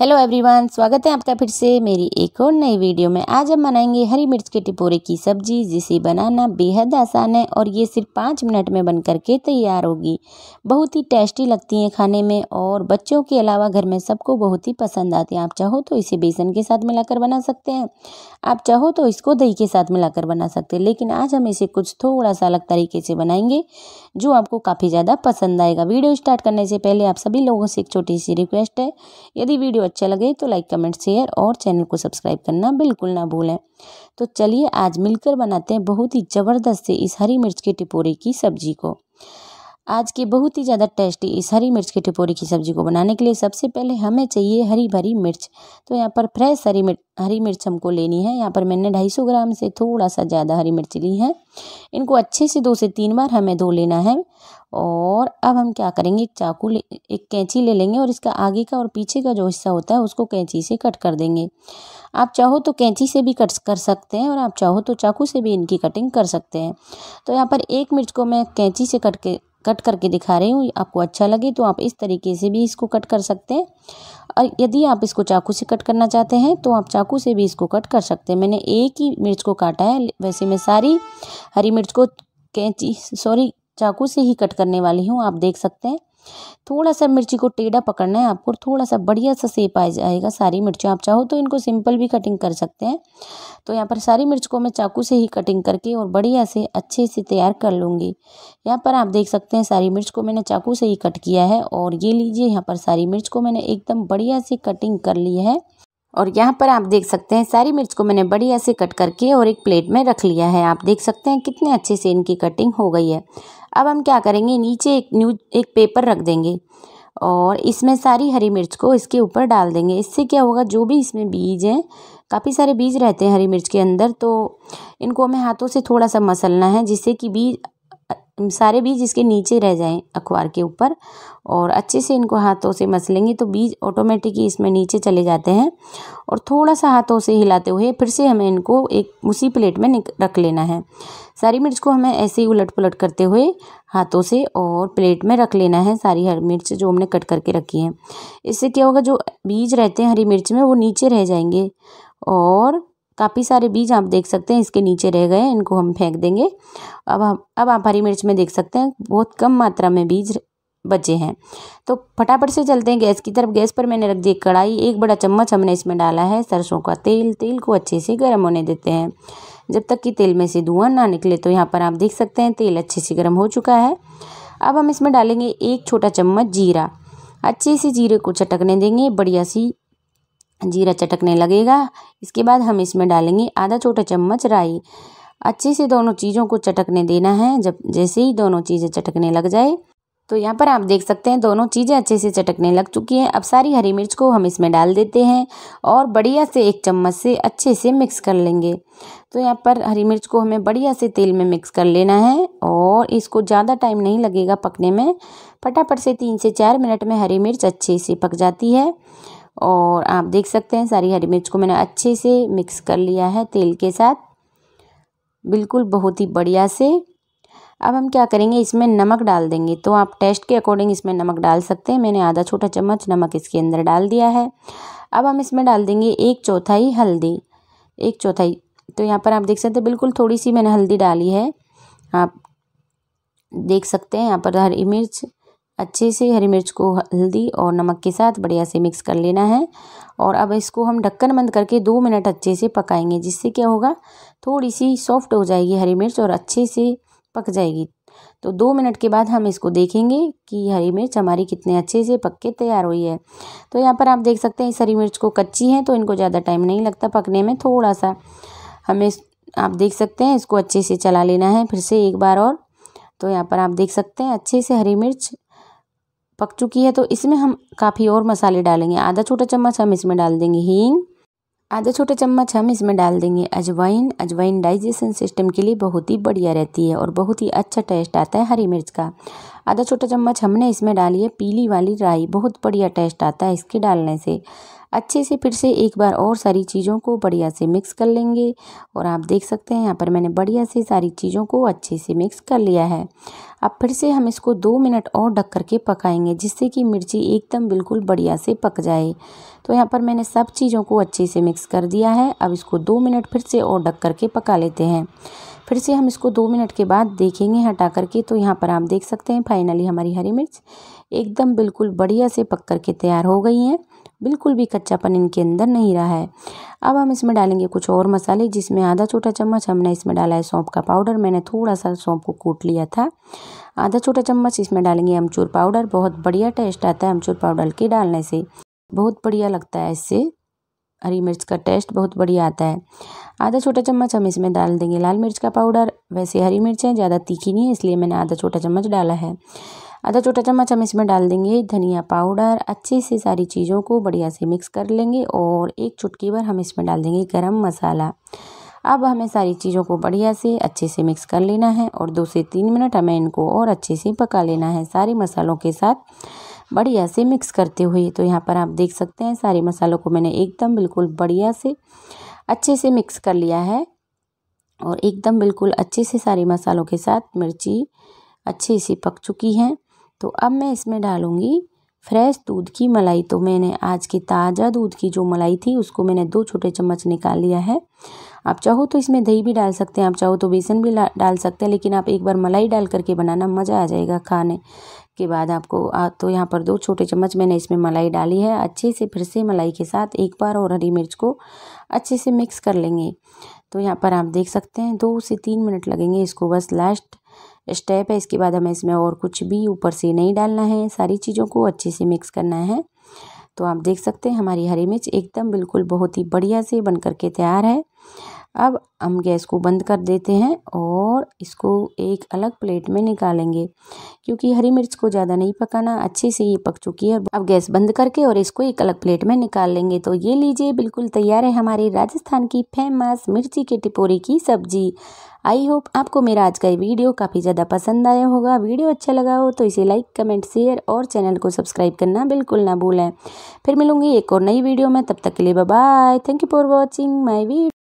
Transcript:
hello everyone स्वागत है आपका फिर से मेरी एक और नई वीडियो में आज हम बनाएंगे हरी मिर्च के टिपोरे की सब्जी जिसे बनाना बेहद आसान है और ये सिर्फ पाँच मिनट में बन करके तैयार होगी बहुत ही टेस्टी लगती हैं खाने में और बच्चों के अलावा घर में सबको बहुत ही पसंद आती है आप चाहो तो इसे बेसन के साथ मिलाकर बना सकते हैं आप चाहो तो इसको दही के साथ मिलाकर बना सकते हैं लेकिन आज हम इसे कुछ थोड़ा सा अलग तरीके से बनाएंगे जो आपको काफ़ी ज़्यादा पसंद आएगा वीडियो स्टार्ट करने से पहले आप सभी लोगों से एक छोटी सी रिक्वेस्ट है यदि वीडियो वीडियो अच्छा लगे तो लाइक कमेंट शेयर और चैनल को सब्सक्राइब करना बिल्कुल ना भूलें तो चलिए आज मिलकर बनाते हैं बहुत ही ज़बरदस्त से इस हरी मिर्च के टिपोरे की सब्जी को आज के बहुत ही ज़्यादा टेस्टी इस हरी मिर्च की टिपोरी की सब्ज़ी को बनाने के लिए सबसे पहले हमें चाहिए हरी भरी मिर्च तो यहाँ पर फ्रेश हरी मिर्च हरी मिर्च हमको लेनी है यहाँ पर मैंने 250 ग्राम से थोड़ा सा ज़्यादा हरी मिर्च ली है इनको अच्छे से दो से तीन बार हमें धो लेना है और अब हम क्या करेंगे एक चाकू ले एक कैंची ले लेंगे और इसका आगे का और पीछे का जो हिस्सा होता है उसको कैंची से कट कर देंगे आप चाहो तो कैंची से भी कट कर सकते हैं और आप चाहो तो चाकू से भी इनकी कटिंग कर सकते हैं तो यहाँ पर एक मिर्च को मैं कैंची से कट के कट करके दिखा रही हूँ आपको अच्छा लगे तो आप इस तरीके से भी इसको कट कर सकते हैं और यदि आप इसको चाकू से कट करना चाहते हैं तो आप चाकू से भी इसको कट कर सकते हैं मैंने एक ही मिर्च को काटा है वैसे मैं सारी हरी मिर्च को कैंची सॉरी चाकू से ही कट करने वाली हूँ आप देख सकते हैं थोड़ा सा मिर्ची को टेढ़ा पकड़ना है आपको थोड़ा सा बढ़िया सा सेप आ जाएगा सारी मिर्ची आप चाहो तो इनको सिंपल भी कटिंग कर सकते हैं तो यहाँ पर सारी मिर्च को मैं चाकू से ही कटिंग करके और बढ़िया से अच्छे से तैयार कर लूँगी यहाँ पर आप देख सकते हैं सारी मिर्च को मैंने चाकू से ही कट किया है और ये लीजिए यहाँ पर सारी मिर्च को मैंने एकदम बढ़िया से कटिंग कर ली है और यहाँ पर आप देख सकते हैं सारी मिर्च को मैंने बढ़िया से कट करके और एक प्लेट में रख लिया है आप देख सकते हैं कितने अच्छे से इनकी कटिंग हो गई है अब हम क्या करेंगे नीचे एक न्यूज एक पेपर रख देंगे और इसमें सारी हरी मिर्च को इसके ऊपर डाल देंगे इससे क्या होगा जो भी इसमें बीज हैं काफ़ी सारे बीज रहते हैं हरी मिर्च के अंदर तो इनको हमें हाथों से थोड़ा सा मसलना है जिससे कि बीज सारे बीज इसके नीचे रह जाएं अखबार के ऊपर और अच्छे से इनको हाथों से मस लेंगे तो बीज ऑटोमेटिक ही इसमें नीचे चले जाते हैं और थोड़ा सा हाथों से हिलाते हुए फिर से हमें इनको एक उसी प्लेट में रख लेना है सारी मिर्च को हमें ऐसे ही उलट पुलट करते हुए हाथों से और प्लेट में रख लेना है सारी हरी मिर्च जो हमने कट करके रखी है इससे क्या होगा जो बीज रहते हैं हरी मिर्च में वो नीचे रह जाएंगे और काफ़ी सारे बीज आप देख सकते हैं इसके नीचे रह गए इनको हम फेंक देंगे अब हम अब आप हरी मिर्च में देख सकते हैं बहुत कम मात्रा में बीज बचे हैं तो फटाफट से चलते हैं गैस की तरफ गैस पर मैंने रख दी कढ़ाई एक बड़ा चम्मच हमने इसमें डाला है सरसों का तेल तेल को अच्छे से गर्म होने देते हैं जब तक कि तेल में से धुआं ना निकले तो यहाँ पर आप देख सकते हैं तेल अच्छे से गर्म हो चुका है अब हम इसमें डालेंगे एक छोटा चम्मच जीरा अच्छे से जीरे को चटकने देंगे बढ़िया सी जीरा चटकने लगेगा इसके बाद हम इसमें डालेंगे आधा छोटा चम्मच राई अच्छे से दोनों चीज़ों को चटकने देना है जब जैसे ही दोनों चीज़ें चटकने लग जाए तो यहाँ पर आप देख सकते हैं दोनों चीज़ें अच्छे से चटकने लग चुकी हैं अब सारी हरी मिर्च को हम इसमें डाल देते हैं और बढ़िया से एक चम्मच से अच्छे से मिक्स कर लेंगे तो यहाँ पर हरी मिर्च को हमें बढ़िया से तेल में मिक्स कर लेना है और इसको ज़्यादा टाइम नहीं लगेगा पकने में फटाफट से तीन से चार मिनट में हरी मिर्च अच्छे से पक जाती है और आप देख सकते हैं सारी हरी मिर्च को मैंने अच्छे से मिक्स कर लिया है तेल के साथ बिल्कुल बहुत ही बढ़िया से अब हम क्या करेंगे इसमें नमक डाल देंगे तो आप टेस्ट के अकॉर्डिंग इसमें नमक डाल सकते हैं मैंने आधा छोटा चम्मच नमक इसके अंदर डाल दिया है अब हम इसमें डाल देंगे एक चौथाई हल्दी एक चौथाई तो यहाँ पर आप देख सकते हैं बिल्कुल थोड़ी सी मैंने हल्दी डाली है आप देख सकते हैं यहाँ पर हरी मिर्च अच्छे से हरी मिर्च को हल्दी और नमक के साथ बढ़िया से मिक्स कर लेना है और अब इसको हम ढक्कन बंद करके दो मिनट अच्छे से पकाएंगे जिससे क्या होगा थोड़ी सी सॉफ्ट हो जाएगी हरी मिर्च और अच्छे से पक जाएगी तो दो मिनट के बाद हम इसको देखेंगे कि हरी मिर्च हमारी कितने अच्छे से पक के तैयार हुई है तो यहाँ पर आप देख सकते हैं इस हरी मिर्च को कच्ची है तो इनको ज़्यादा टाइम नहीं लगता पकने में थोड़ा सा हमें आप देख सकते हैं इसको अच्छे से चला लेना है फिर से एक बार और तो यहाँ पर आप देख सकते हैं अच्छे से हरी मिर्च पक चुकी है तो इसमें हम काफ़ी और मसाले डालेंगे आधा छोटा चम्मच हम इसमें डाल देंगे हींग आधा छोटा चम्मच हम इसमें डाल देंगे अजवाइन अजवाइन डाइजेशन सिस्टम के लिए बहुत ही बढ़िया रहती है और बहुत ही अच्छा टेस्ट आता है हरी मिर्च का आधा छोटा चम्मच हमने इसमें डाली है पीली वाली राई बहुत बढ़िया टेस्ट आता है इसके डालने से अच्छे से फिर से एक बार और सारी चीज़ों को बढ़िया से मिक्स कर लेंगे और आप देख सकते हैं यहाँ पर मैंने बढ़िया से सारी चीज़ों को अच्छे से मिक्स कर लिया है अब फिर से हम इसको दो मिनट और ढक करके पकाएंगे जिससे कि मिर्ची एकदम बिल्कुल बढ़िया से पक जाए तो यहाँ पर मैंने सब चीज़ों को अच्छे से मिक्स कर दिया है अब इसको दो मिनट फिर से और ढक करके पका लेते हैं फिर से हम इसको दो मिनट के बाद देखेंगे हटा करके तो यहाँ पर आप देख सकते हैं फाइनली हमारी हरी मिर्च एकदम बिल्कुल बढ़िया से पक करके तैयार हो गई हैं बिल्कुल भी कच्चापन इनके अंदर नहीं रहा है अब हम इसमें डालेंगे कुछ और मसाले जिसमें आधा छोटा चम्मच हमने इसमें डाला है सौंप का पाउडर मैंने थोड़ा सा सौंप को कूट लिया था आधा छोटा चम्मच इसमें डालेंगे अमचूर पाउडर बहुत बढ़िया टेस्ट आता है अमचूर पाउडर के डालने से बहुत बढ़िया लगता है इससे हरी मिर्च का टेस्ट बहुत बढ़िया आता है आधा छोटा चम्मच हम इसमें डाल देंगे लाल मिर्च का पाउडर वैसे हरी मिर्चें ज़्यादा तीखी नहीं है इसलिए मैंने आधा छोटा चम्मच डाला है आधा छोटा चम्मच हम इसमें डाल देंगे धनिया पाउडर अच्छे से सारी चीज़ों को बढ़िया से मिक्स कर लेंगे और एक चुटकी भर हम इसमें डाल देंगे गरम मसाला अब हमें सारी चीज़ों को बढ़िया से अच्छे से मिक्स कर लेना है और दो से तीन मिनट हमें इनको और अच्छे से पका लेना है सारे मसालों के साथ बढ़िया से मिक्स करते हुए तो यहाँ पर आप देख सकते हैं सारे मसालों को मैंने एकदम बिल्कुल बढ़िया से अच्छे से मिक्स कर लिया है और एकदम बिल्कुल अच्छे से सारे मसालों के साथ मिर्ची अच्छे से पक चुकी हैं तो अब मैं इसमें डालूँगी फ्रेश दूध की मलाई तो मैंने आज की ताज़ा दूध की जो मलाई थी उसको मैंने दो छोटे चम्मच निकाल लिया है आप चाहो तो इसमें दही भी डाल सकते हैं आप चाहो तो बेसन भी डाल सकते हैं लेकिन आप एक बार मलाई डाल करके बनाना मज़ा आ जाएगा खाने के बाद आपको आ, तो यहाँ पर दो छोटे चम्मच मैंने इसमें मलाई डाली है अच्छे से फिर से मलाई के साथ एक बार और हरी मिर्च को अच्छे से मिक्स कर लेंगे तो यहाँ पर आप देख सकते हैं दो से तीन मिनट लगेंगे इसको बस लास्ट स्टेप है इसके बाद हमें इसमें और कुछ भी ऊपर से नहीं डालना है सारी चीज़ों को अच्छे से मिक्स करना है तो आप देख सकते हैं हमारी हरी मिर्च एकदम बिल्कुल बहुत ही बढ़िया से बन करके तैयार है अब हम गैस को बंद कर देते हैं और इसको एक अलग प्लेट में निकालेंगे क्योंकि हरी मिर्च को ज़्यादा नहीं पकाना अच्छे से ये पक चुकी है अब गैस बंद करके और इसको एक अलग प्लेट में निकाल लेंगे तो ये लीजिए बिल्कुल तैयार है हमारी राजस्थान की फेमस मिर्ची के टिपोरी की सब्जी आई होप आपको मेरा आज का ये वीडियो काफ़ी ज़्यादा पसंद आया होगा वीडियो अच्छा लगा हो तो इसे लाइक कमेंट शेयर और चैनल को सब्सक्राइब करना बिल्कुल ना भूलें फिर मिलूंगी एक और नई वीडियो में तब तक के लिए bye thank you for watching my video